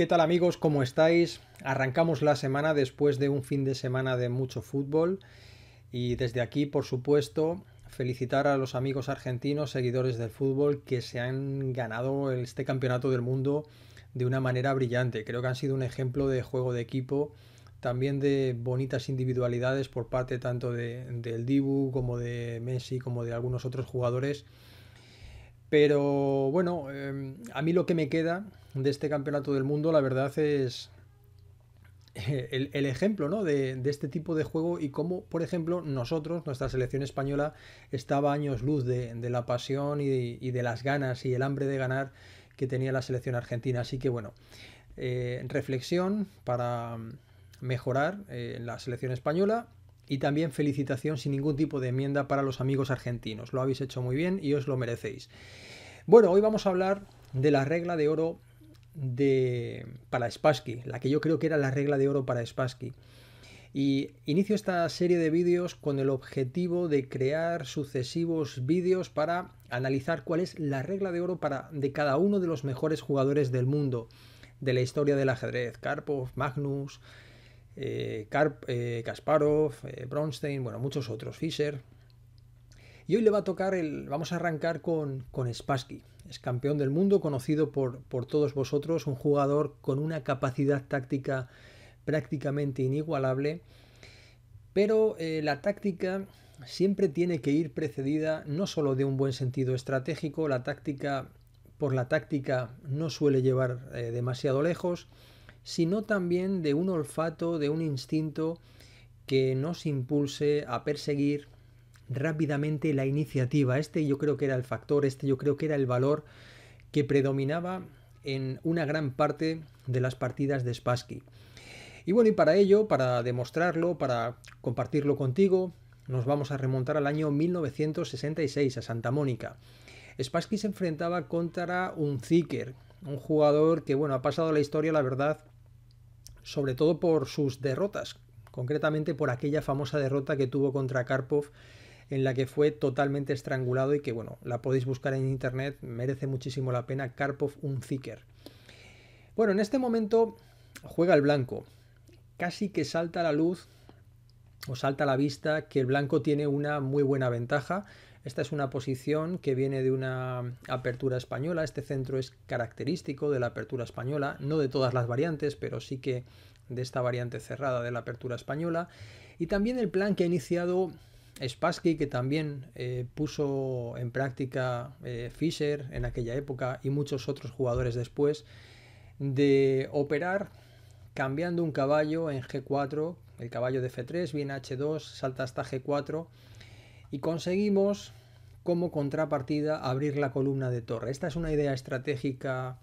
¿Qué tal amigos? ¿Cómo estáis? Arrancamos la semana después de un fin de semana de mucho fútbol y desde aquí, por supuesto, felicitar a los amigos argentinos, seguidores del fútbol, que se han ganado este campeonato del mundo de una manera brillante. Creo que han sido un ejemplo de juego de equipo, también de bonitas individualidades por parte tanto de, del Dibu como de Messi, como de algunos otros jugadores pero bueno, em, a mí lo que me queda de este campeonato del mundo, la verdad es eh, el, ejemplo ¿no? de, este tipo de juego y cómo, por ejemplo, nosotros, nuestra selección española, estaba años luz de, la pasión y de, las ganas y el hambre de ganar que tenía la selección argentina. Así que bueno, eh, reflexión para mejorar eh, la selección española y también felicitación sin ningún tipo de enmienda para los amigos argentinos. Lo habéis hecho muy bien y os lo merecéis. Bueno, hoy vamos a hablar de la regla de oro de, para Spassky, la que yo creo que era la regla de oro para Spassky. Y inicio esta serie de vídeos con el objetivo de crear sucesivos vídeos para analizar cuál es la regla de oro para, de cada uno de los mejores jugadores del mundo, de la historia del ajedrez, Karpov, Magnus, eh, eh, Kasparov, eh, Bronstein, bueno, muchos otros, Fischer. Y hoy le va a tocar el. Vamos a arrancar con, con Spassky. Es campeón del mundo, conocido por, todos vosotros, un jugador con una capacidad táctica prácticamente inigualable. Pero la táctica siempre tiene que ir precedida no solo de un buen sentido estratégico, la táctica por la táctica no suele llevar demasiado lejos, sino también de un olfato, de un instinto que nos impulse a perseguir rápidamente la iniciativa. Este yo creo que era el factor, este yo creo que era el valor que predominaba en una gran parte de las partidas de Spassky. Y bueno, y para ello, para demostrarlo, para compartirlo contigo, nos vamos a remontar al año 1966, a Santa Mónica. Spassky se enfrentaba contra un Zicker, un jugador que, bueno, ha pasado la historia, la verdad, sobre todo por sus derrotas, concretamente por aquella famosa derrota que tuvo contra Karpov en la que fue totalmente estrangulado y que, bueno, la podéis buscar en internet, merece muchísimo la pena, Karpov un Zicker. Bueno, en este momento juega el blanco. Casi que salta a la luz o salta a la vista que el blanco tiene una muy buena ventaja, esta es una posición que viene de una apertura española. Este centro es característico de la apertura española, no de todas las variantes, pero sí que de esta variante cerrada de la apertura española. Y también el plan que ha iniciado Spassky, que también eh, puso en práctica eh, Fischer en aquella época y muchos otros jugadores después, de operar cambiando un caballo en G4, el caballo de F3, viene H2, salta hasta G4 y conseguimos como contrapartida abrir la columna de torre. Esta es una idea estratégica,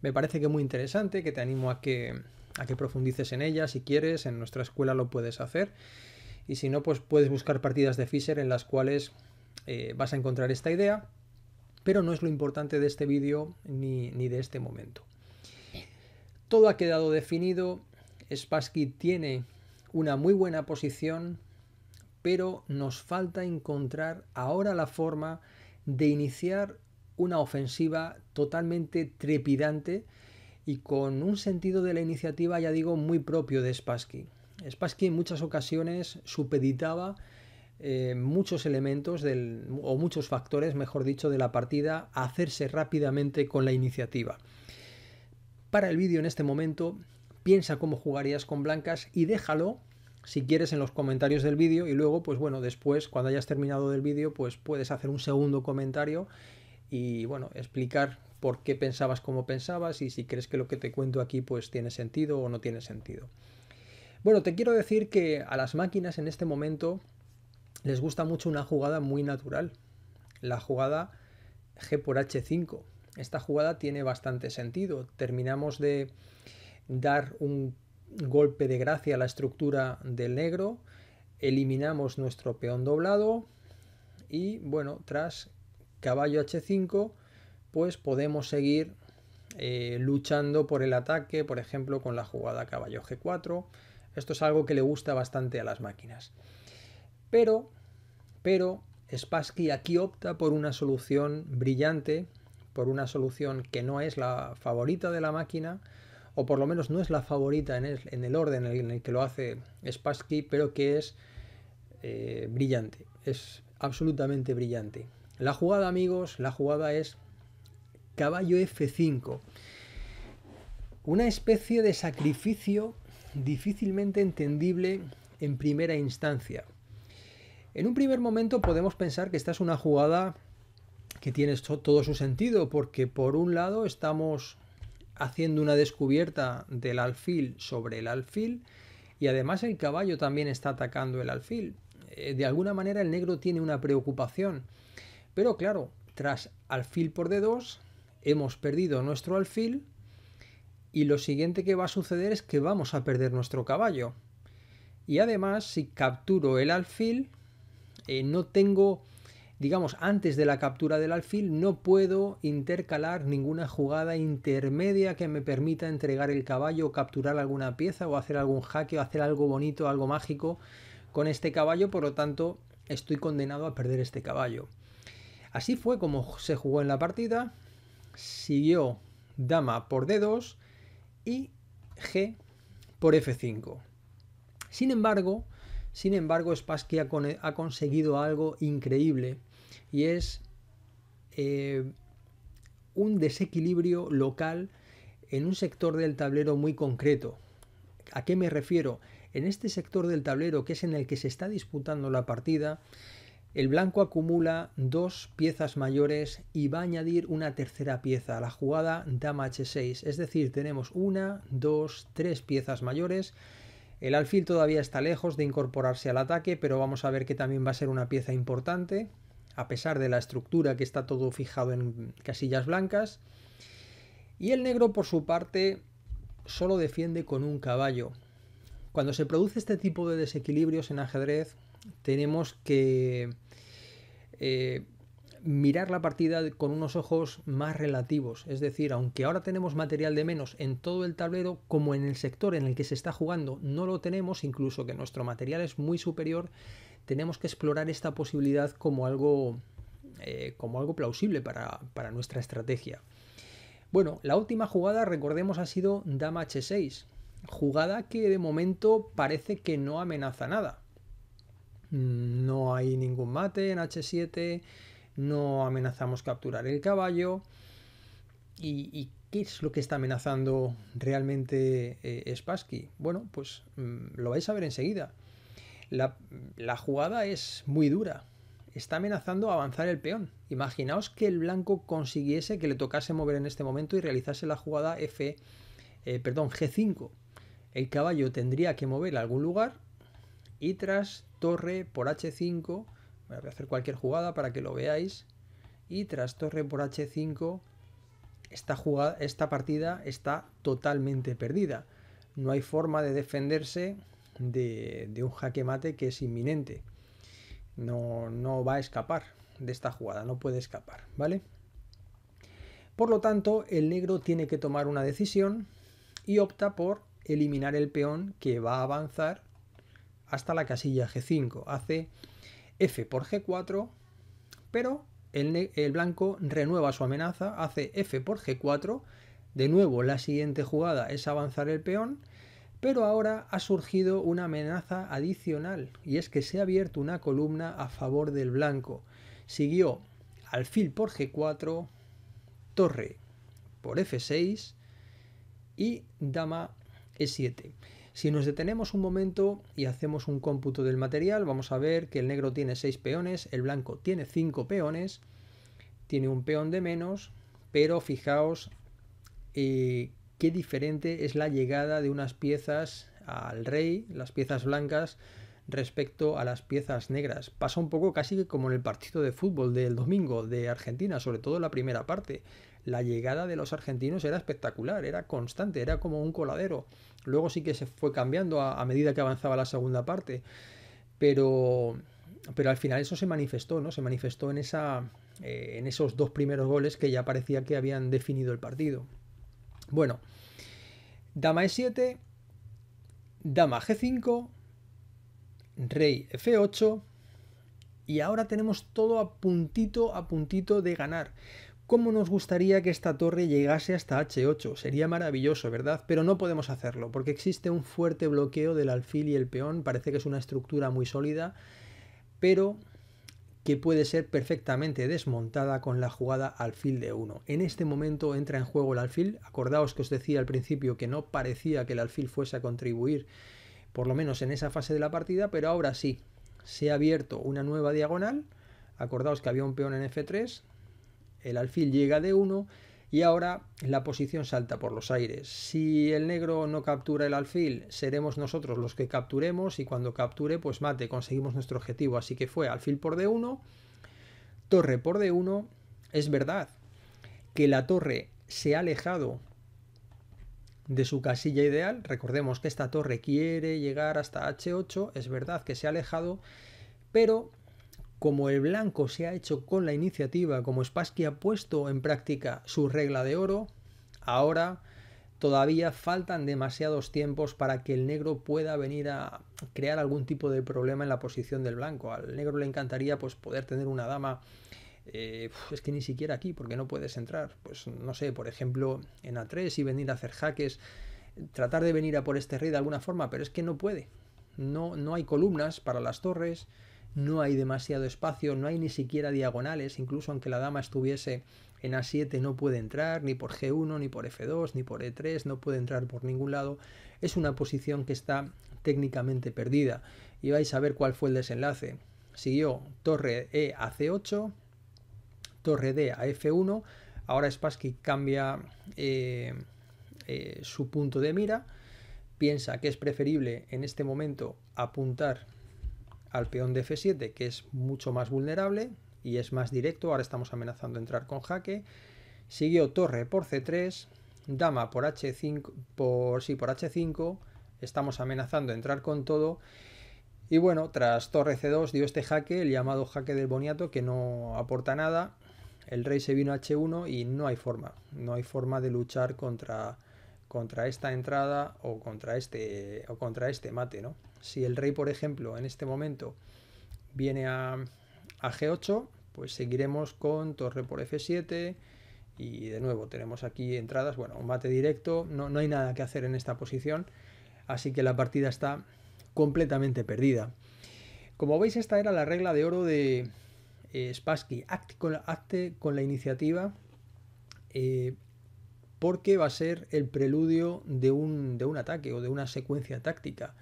me parece que muy interesante, que te animo a que, a que profundices en ella si quieres, en nuestra escuela lo puedes hacer. Y si no, pues puedes buscar partidas de Fischer en las cuales eh, vas a encontrar esta idea, pero no es lo importante de este vídeo ni, ni de este momento. Todo ha quedado definido, Spassky tiene una muy buena posición pero nos falta encontrar ahora la forma de iniciar una ofensiva totalmente trepidante y con un sentido de la iniciativa, ya digo, muy propio de Spassky. Spassky en muchas ocasiones supeditaba eh, muchos elementos o muchos factores, mejor dicho, de la partida a hacerse rápidamente con la iniciativa. Para el vídeo en este momento, piensa cómo jugarías con blancas y déjalo si quieres en los comentarios del vídeo y luego, pues bueno, después, cuando hayas terminado del vídeo, pues puedes hacer un segundo comentario y bueno, explicar por qué pensabas como pensabas y si crees que lo que te cuento aquí pues tiene sentido o no tiene sentido. Bueno, te quiero decir que a las máquinas en este momento les gusta mucho una jugada muy natural, la jugada G por H5. Esta jugada tiene bastante sentido. Terminamos de dar un golpe de gracia a la estructura del negro, eliminamos nuestro peón doblado y bueno, tras caballo h5, pues podemos seguir eh, luchando por el ataque, por ejemplo, con la jugada caballo g4. Esto es algo que le gusta bastante a las máquinas. Pero, pero, Spassky aquí opta por una solución brillante, por una solución que no es la favorita de la máquina, o por lo menos no es la favorita en el, orden en el que lo hace Spassky, pero que es eh, brillante, es absolutamente brillante. La jugada, amigos, la jugada es caballo F5. Una especie de sacrificio difícilmente entendible en primera instancia. En un primer momento podemos pensar que esta es una jugada que tiene todo su sentido, porque por un lado estamos haciendo una descubierta del alfil sobre el alfil y además el caballo también está atacando el alfil. Eh, de alguna manera el negro tiene una preocupación. Pero claro, tras alfil por dedos hemos perdido nuestro alfil y lo siguiente que va a suceder es que vamos a perder nuestro caballo. Y además, si capturo el alfil, eh, no tengo digamos, antes de la captura del alfil, no puedo intercalar ninguna jugada intermedia que me permita entregar el caballo capturar alguna pieza o hacer algún jaque o hacer algo bonito, algo mágico con este caballo, por lo tanto estoy condenado a perder este caballo. Así fue como se jugó en la partida, siguió dama por D2 y G por F5. Sin embargo, sin embargo, Spassky ha conseguido algo increíble y es eh, un desequilibrio local en un sector del tablero muy concreto. ¿A qué me refiero? En este sector del tablero, que es en el que se está disputando la partida, el blanco acumula dos piezas mayores y va a añadir una tercera pieza a la jugada dama h6. Es decir, tenemos una, dos, tres piezas mayores. El alfil todavía está lejos de incorporarse al ataque, pero vamos a ver que también va a ser una pieza importante a pesar de la estructura que está todo fijado en casillas blancas. Y el negro, por su parte, solo defiende con un caballo. Cuando se produce este tipo de desequilibrios en ajedrez, tenemos que eh, mirar la partida con unos ojos más relativos. Es decir, aunque ahora tenemos material de menos en todo el tablero, como en el sector en el que se está jugando no lo tenemos, incluso que nuestro material es muy superior, tenemos que explorar esta posibilidad como algo, eh, como algo plausible para, para nuestra estrategia. Bueno, la última jugada, recordemos, ha sido Dama H6. Jugada que de momento parece que no amenaza nada. Mm, no hay ningún mate en H7 no amenazamos capturar el caballo. ¿Y, qué es lo que está amenazando realmente eh, Spassky? Bueno, pues mm, lo vais a ver enseguida. La, jugada es muy dura. Está amenazando avanzar el peón. Imaginaos que el blanco consiguiese que le tocase mover en este momento y realizase la jugada F, eh, perdón, G5. El caballo tendría que mover a algún lugar y tras torre por H5 Voy a hacer cualquier jugada para que lo veáis. Y tras torre por h5, esta, jugada, esta partida está totalmente perdida. No hay forma de defenderse de, un jaque mate que es inminente. No, no va a escapar de esta jugada, no puede escapar, ¿vale? Por lo tanto, el negro tiene que tomar una decisión y opta por eliminar el peón que va a avanzar hasta la casilla G5. Hace F por G4, pero el, blanco renueva su amenaza, hace F por G4, de nuevo la siguiente jugada es avanzar el peón, pero ahora ha surgido una amenaza adicional, y es que se ha abierto una columna a favor del blanco. Siguió alfil por G4, torre por F6 y dama E7. Si nos detenemos un momento y hacemos un cómputo del material, vamos a ver que el negro tiene 6 peones, el blanco tiene 5 peones, tiene un peón de menos, pero fijaos eh, qué diferente es la llegada de unas piezas al rey, las piezas blancas, respecto a las piezas negras. Pasa un poco casi que como en el partido de fútbol del domingo de Argentina, sobre todo la primera parte la llegada de los argentinos era espectacular, era constante, era como un coladero. Luego sí que se fue cambiando a, medida que avanzaba la segunda parte, pero, pero al final eso se manifestó, ¿no? Se manifestó en, esa, eh, en esos dos primeros goles que ya parecía que habían definido el partido. Bueno, dama e7, dama g5, rey f8 y ahora tenemos todo a puntito, a puntito de ganar. ¿Cómo nos gustaría que esta torre llegase hasta H8? Sería maravilloso, ¿verdad? Pero no podemos hacerlo, porque existe un fuerte bloqueo del alfil y el peón. Parece que es una estructura muy sólida, pero que puede ser perfectamente desmontada con la jugada alfil de 1. En este momento entra en juego el alfil. Acordaos que os decía al principio que no parecía que el alfil fuese a contribuir, por lo menos en esa fase de la partida, pero ahora sí. Se ha abierto una nueva diagonal. Acordaos que había un peón en F3, el alfil llega de 1 y ahora la posición salta por los aires. Si el negro no captura el alfil, seremos nosotros los que capturemos y cuando capture, pues mate, conseguimos nuestro objetivo. Así que fue alfil por D1, torre por D1. Es verdad que la torre se ha alejado de su casilla ideal. Recordemos que esta torre quiere llegar hasta H8, es verdad que se ha alejado, pero como el blanco se ha hecho con la iniciativa, como Spassky ha puesto en práctica su regla de oro, ahora todavía faltan demasiados tiempos para que el negro pueda venir a crear algún tipo de problema en la posición del blanco. Al negro le encantaría pues, poder tener una dama. Eh, es que ni siquiera aquí, porque no puedes entrar. Pues no sé, por ejemplo, en A3 y venir a hacer jaques, tratar de venir a por este rey de alguna forma, pero es que no puede. No, no hay columnas para las torres no hay demasiado espacio, no hay ni siquiera diagonales, incluso aunque la dama estuviese en A7 no puede entrar ni por G1, ni por F2, ni por E3, no puede entrar por ningún lado. Es una posición que está técnicamente perdida y vais a ver cuál fue el desenlace. Siguió torre E a C8, torre D a F1, ahora Spassky cambia eh, eh, su punto de mira, piensa que es preferible en este momento apuntar al peón de f7, que es mucho más vulnerable y es más directo. Ahora estamos amenazando entrar con jaque. Siguió torre por c3, dama por h5, por, sí, por h5. Estamos amenazando entrar con todo. Y bueno, tras torre c2 dio este jaque, el llamado jaque del boniato, que no aporta nada. El rey se vino a h1 y no hay forma. No hay forma de luchar contra, contra esta entrada o contra este, o contra este mate, ¿no? Si el rey, por ejemplo, en este momento viene a, G8, pues seguiremos con torre por F7 y de nuevo tenemos aquí entradas, bueno, un mate directo, no, hay nada que hacer en esta posición, así que la partida está completamente perdida. Como veis, esta era la regla de oro de eh, Spassky. Acte con, la, iniciativa eh, porque va a ser el preludio de un ataque o de una secuencia táctica.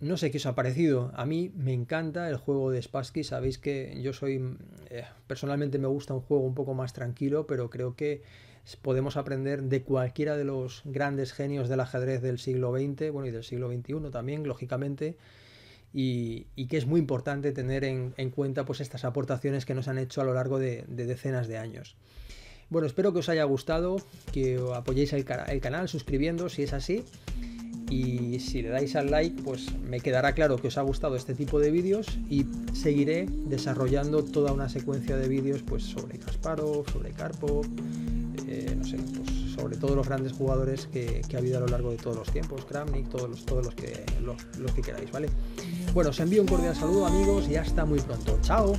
No sé qué os ha parecido. A mí me encanta el juego de Spassky. Sabéis que yo soy. Mm, eh, personalmente me gusta un juego un poco más tranquilo, pero creo que podemos aprender de cualquiera de los grandes genios del ajedrez del siglo XX, bueno, y del siglo XXI también, lógicamente. Y, que es muy importante tener en, cuenta pues estas aportaciones que nos han hecho a lo largo de, decenas de años. Bueno, espero que os haya gustado, que apoyéis el canal suscribiendo si es así y si le dais al like pues me quedará claro que os ha gustado este tipo de vídeos y seguiré desarrollando toda una secuencia de vídeos pues sobre Kasparov, sobre carpo eh, no sé, pues, sobre todos los grandes jugadores que, ha habido a lo largo de todos los tiempos, Kramnik, todos los, todos los que los que queráis, ¿vale? Bueno, os envío un cordial saludo amigos y hasta muy pronto. ¡Chao!